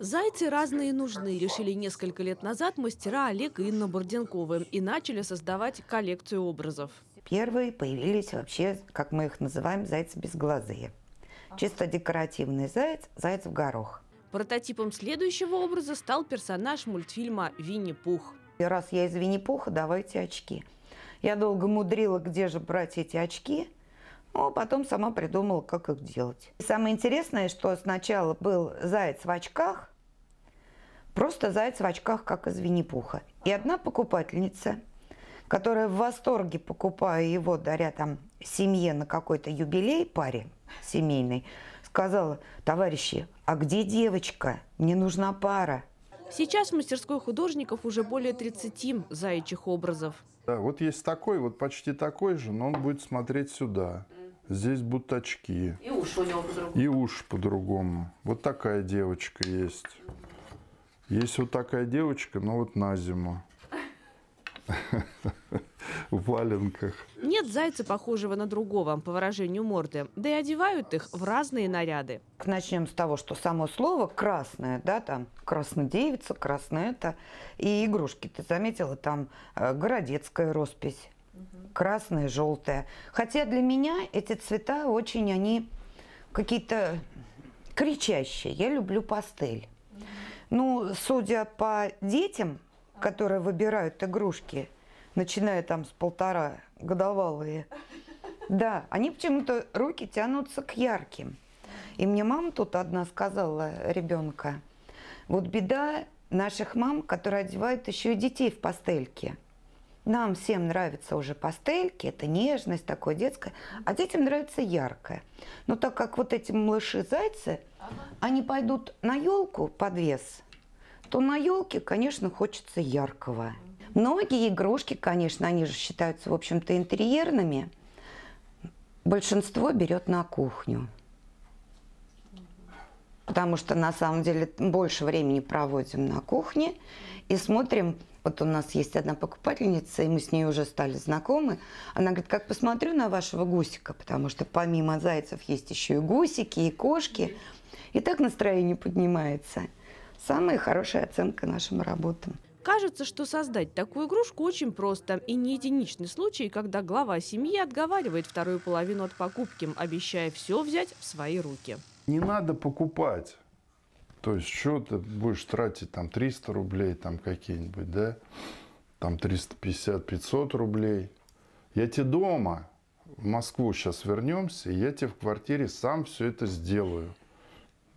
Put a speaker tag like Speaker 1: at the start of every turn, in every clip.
Speaker 1: Зайцы разные нужны, решили несколько лет назад мастера Олег и Инна Борденковы и начали создавать коллекцию образов.
Speaker 2: Первые появились вообще, как мы их называем, зайцы безглазые. Чисто декоративный заяц, заяц в горох.
Speaker 1: Прототипом следующего образа стал персонаж мультфильма «Винни-Пух».
Speaker 2: раз я из Винни-Пуха, давайте очки. Я долго мудрила, где же брать эти очки – ну, а потом сама придумала, как их делать. И самое интересное, что сначала был заяц в очках, просто заяц в очках, как из Винни-Пуха. И одна покупательница, которая в восторге, покупая его, даря там семье на какой-то юбилей паре семейной, сказала, товарищи, а где девочка? Мне нужна пара.
Speaker 1: Сейчас в мастерской художников уже более 30 заячьих
Speaker 3: образов. Да, вот есть такой, вот почти такой же, но он будет смотреть сюда. Здесь бутачки. И
Speaker 1: уж у него по-другому.
Speaker 3: И уж по-другому. Вот такая девочка есть. Есть вот такая девочка, но вот на зиму. В валенках.
Speaker 1: Нет зайца, похожего на другого, по выражению морды. Да и одевают их в разные наряды.
Speaker 2: Начнем с того, что само слово «красное», да, там «краснодевица», «красное» это. И игрушки, ты заметила, там э, городецкая роспись угу. красное, желтое. Хотя для меня эти цвета очень они какие-то кричащие. Я люблю пастель. Угу. Ну, судя по детям, а. которые выбирают игрушки, начиная там с полтора годовалые, да, они почему-то руки тянутся к ярким. И мне мама тут одна сказала ребенка, вот беда наших мам, которые одевают еще и детей в пастельке. Нам всем нравятся уже пастельки, это нежность такое детское, а детям нравится яркое. Но так как вот эти малыши-зайцы, они пойдут на елку подвес, то на елке, конечно, хочется яркого. Многие игрушки, конечно, они же считаются, в общем-то, интерьерными. Большинство берет на кухню. Потому что на самом деле больше времени проводим на кухне и смотрим вот у нас есть одна покупательница, и мы с ней уже стали знакомы. Она говорит, как посмотрю на вашего гусика, потому что помимо зайцев есть еще и гусики, и кошки. И так настроение поднимается. Самая хорошая оценка нашим работам.
Speaker 1: Кажется, что создать такую игрушку очень просто. И не единичный случай, когда глава семьи отговаривает вторую половину от покупки, обещая все взять в свои руки.
Speaker 3: Не надо покупать. То есть, что ты будешь тратить там 300 рублей там какие-нибудь, да? Там 350-500 рублей. Я тебе дома в Москву сейчас вернемся, и я тебе в квартире сам все это сделаю.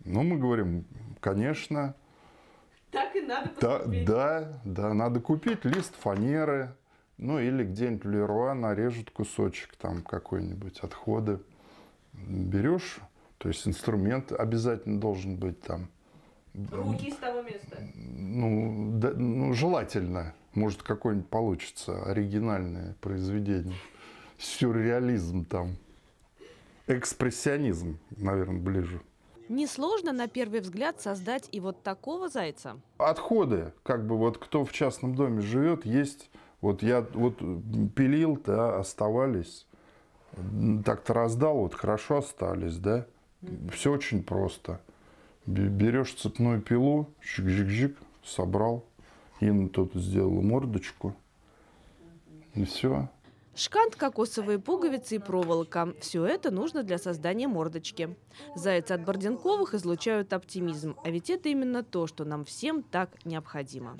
Speaker 3: Ну, мы говорим, конечно. Так и надо поступить. Да, да, да, надо купить лист фанеры. Ну, или где-нибудь в Леруа нарежут кусочек там какой-нибудь, отходы. Берешь, то есть инструмент обязательно должен быть там. Руки
Speaker 1: из того места.
Speaker 3: Ну, да, ну желательно. Может, какое-нибудь получится оригинальное произведение. Сюрреализм там. Экспрессионизм, наверное, ближе.
Speaker 1: Несложно, на первый взгляд, создать и вот такого зайца?
Speaker 3: Отходы. Как бы вот кто в частном доме живет, есть. Вот я вот пилил, да, оставались. Так-то раздал, вот хорошо остались, да. Все очень просто. Берешь цепную пилу, жик-жик-жик, собрал. и на тот сделал мордочку. И все.
Speaker 1: Шкант, кокосовые пуговицы и проволока – все это нужно для создания мордочки. Зайцы от Борденковых излучают оптимизм, а ведь это именно то, что нам всем так необходимо.